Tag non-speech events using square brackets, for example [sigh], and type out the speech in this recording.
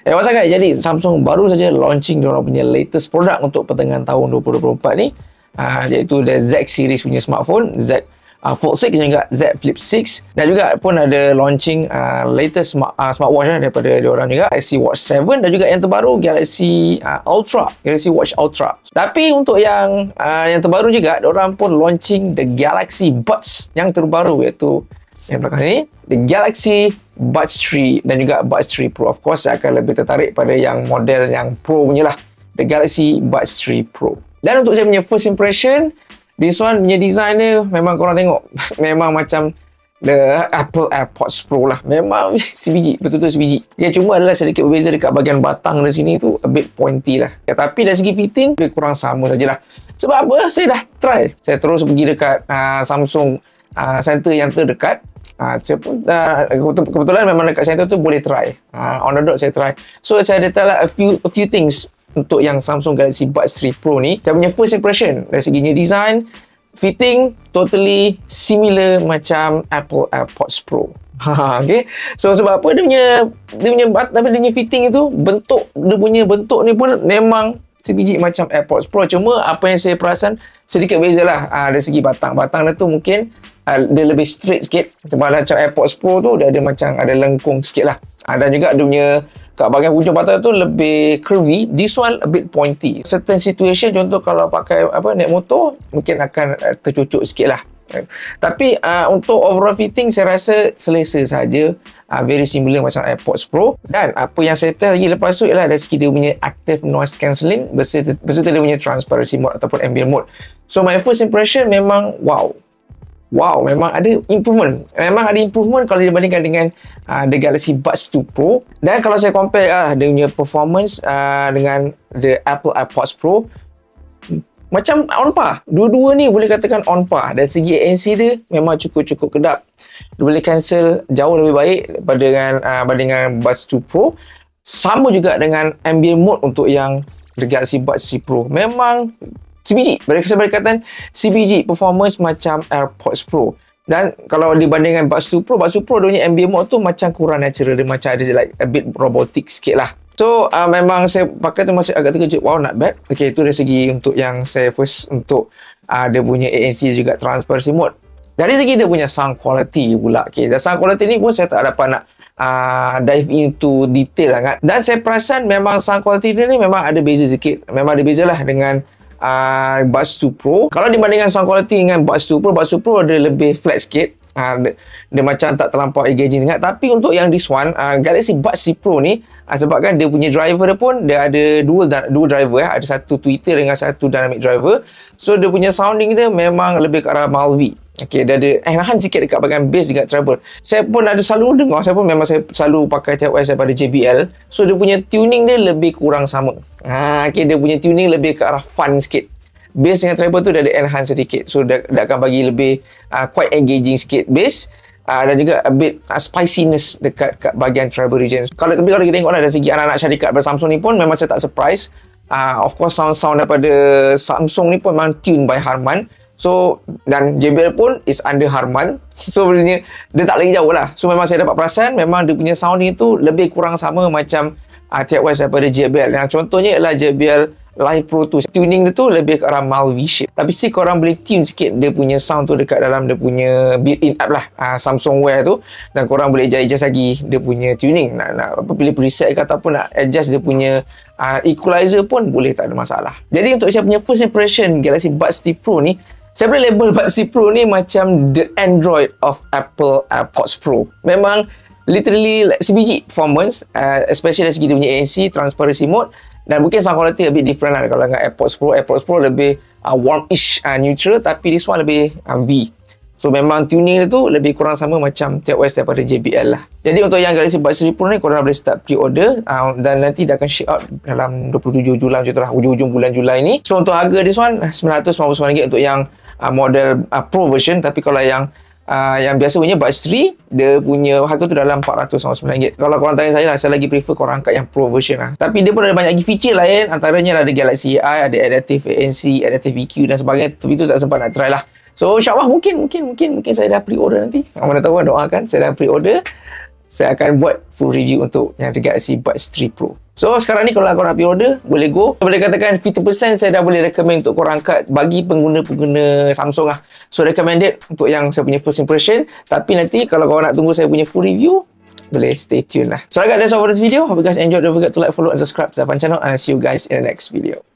Eh, what's up Jadi, Samsung baru saja launching diorang punya latest produk untuk pertengahan tahun 2024 ni. Uh, iaitu the Z series punya smartphone. Z uh, Fold 6 dan juga Z Flip 6 dan juga pun ada launching uh, latest smart, uh, smartwatch uh, daripada diorang juga Galaxy Watch 7 dan juga yang terbaru Galaxy uh, Ultra Galaxy Watch Ultra tapi untuk yang uh, yang terbaru juga diorang pun launching the Galaxy Buds yang terbaru iaitu yang belakang ni the Galaxy Buds 3 dan juga Buds 3 Pro. Of course, saya akan lebih tertarik pada yang model yang Pro punya lah. The Galaxy Buds 3 Pro. Dan untuk saya punya first impression, this one punya design dia memang korang tengok. [laughs] memang macam the Apple AirPods Pro lah. Memang sebiji, [laughs] betul-betul sebiji. Dia cuma adalah sedikit berbeza dekat bahagian batang dari sini tu, a bit pointy lah. Ya, tapi dari segi fitting, lebih kurang sama sajalah. Sebab apa? Saya dah try. Saya terus pergi dekat uh, Samsung uh, Center yang terdekat. Ha, saya pun uh, kebetulan memang dekat center tu boleh try. Uh, on the dot saya try. So saya ada tell like, lah a few a few things untuk yang Samsung Galaxy Buds 3 Pro ni. Saya punya first impression dari segi new design, fitting totally similar macam Apple AirPods Pro. okay. So sebab apa dia punya dia punya bat tapi dia punya fitting itu bentuk dia punya bentuk ni pun memang sebiji macam AirPods Pro cuma apa yang saya perasan sedikit bezalah lah dari segi batang. Batang dia tu mungkin dia lebih straight sikit sebab macam AirPods Pro tu dia ada macam ada lengkung sikit lah ha, dan juga dia punya kat bahagian hujung patah tu lebih curvy this one a bit pointy certain situation contoh kalau pakai apa naik motor mungkin akan eh, tercucuk sikit lah tapi uh, untuk overall fitting saya rasa selesa saja uh, very similar macam AirPods Pro dan apa yang saya test lagi lepas tu ialah ada segi dia punya active noise cancelling beserta, beserta dia punya transparency mode ataupun ambient mode so my first impression memang wow wow memang ada improvement memang ada improvement kalau dibandingkan dengan uh, the Galaxy Buds 2 Pro dan kalau saya compare uh, dia performance uh, dengan the Apple AirPods Pro macam on par dua-dua ni boleh katakan on par dan segi ANC dia memang cukup-cukup kedap dia boleh cancel jauh lebih baik daripada dengan uh, bandingkan Buds 2 Pro sama juga dengan ambient mode untuk yang the Galaxy Buds 3 Pro memang CBG. Mereka saya berkatan CBG performance macam AirPods Pro. Dan kalau dibandingkan Buds 2 Pro, Buds 2 Pro dia ambient mode tu macam kurang natural. Dia macam ada like a bit robotic sikit lah. So uh, memang saya pakai tu masih agak terkejut. Wow, not bad. Okay, itu dari segi untuk yang saya first untuk uh, dia punya ANC juga transparency mode. Dari segi dia punya sound quality pula. Okay, dan sound quality ni pun saya tak dapat nak uh, dive into detail sangat. Dan saya perasan memang sound quality dia ni memang ada beza sikit. Memang ada beza lah dengan uh, Buds 2 Pro Kalau dibandingkan sound quality dengan Buds 2 Pro Buds 2 Pro ada lebih flat sikit uh, dia, dia macam tak terlampau engaging sangat Tapi untuk yang this one uh, Galaxy Buds 3 Pro ni uh, Sebabkan dia punya driver dia pun Dia ada dua dua driver eh. Ada satu tweeter dengan satu dynamic driver So dia punya sounding dia memang lebih ke arah Malvi Okay, dia ada eh nahan sikit dekat bahagian bass dekat treble. Saya pun ada selalu dengar, saya pun memang saya selalu pakai TWS pada JBL. So dia punya tuning dia lebih kurang sama. Ha, okay, dia punya tuning lebih ke arah fun sikit. Base dengan treble tu dia ada enhance sedikit. So dia, dia akan bagi lebih uh, quite engaging sikit base. Uh, dan juga a bit uh, spiciness dekat kat bahagian tribal region. Kalau tapi kalau kita tengoklah dari segi anak-anak syarikat dari Samsung ni pun memang saya tak surprise. Uh, of course sound-sound daripada Samsung ni pun memang tune by Harman. So dan JBL pun is under Harman. So sebenarnya dia tak lagi jauh lah. So memang saya dapat perasan memang dia punya sound ni tu lebih kurang sama macam uh, ah, Tiap West daripada JBL. Yang contohnya ialah JBL Live Pro tu Tuning dia tu lebih ke arah Malvi shape. Tapi si korang boleh tune sikit dia punya sound tu dekat dalam dia punya built-in app lah. Uh, Samsung Wear tu. Dan korang boleh adjust lagi dia punya tuning. Nak, nak apa, pilih preset ke ataupun nak adjust dia punya uh, equalizer pun boleh tak ada masalah. Jadi untuk saya punya first impression Galaxy Buds T Pro ni saya boleh label Buxy Pro ni macam the Android of Apple AirPods Pro. Memang literally like sebiji performance, uh, especially dari segi dia punya ANC, transparency mode dan mungkin sound quality a bit different lah kalau dengan AirPods Pro. AirPods Pro lebih uh, ish, uh, neutral tapi this one lebih uh, V. So memang tuning dia tu lebih kurang sama macam TechOS daripada JBL lah. Jadi untuk yang Galaxy Buds 10 Pro ni korang boleh start pre-order uh, dan nanti dah akan ship out dalam 27 Julai macam tu lah. Ujung-ujung bulan Julai ni. So untuk harga this one uh, RM999 untuk yang uh, model uh, pro version tapi kalau yang uh, yang biasa punya batch 3 dia punya harga tu dalam RM499 kalau korang tanya saya lah saya lagi prefer korang angkat yang pro version lah tapi dia pun ada banyak lagi feature lain antaranya lah ada Galaxy AI ada Adaptive ANC Adaptive EQ dan sebagainya tapi tu tak sempat nak try lah So insyaAllah mungkin mungkin mungkin mungkin saya dah pre-order nanti. Kamu mana tahu doakan saya dah pre-order saya akan buat full review untuk yang dekat si Buds 3 Pro. So sekarang ni kalau korang nak pre-order, boleh go. Boleh katakan 50% saya dah boleh recommend untuk korang angkat bagi pengguna-pengguna Samsung lah. So recommended untuk yang saya punya first impression. Tapi nanti kalau korang nak tunggu saya punya full review, boleh stay tune lah. So that's all for this video. Hope you guys enjoy. Don't forget to like, follow and subscribe to the channel. And I'll see you guys in the next video.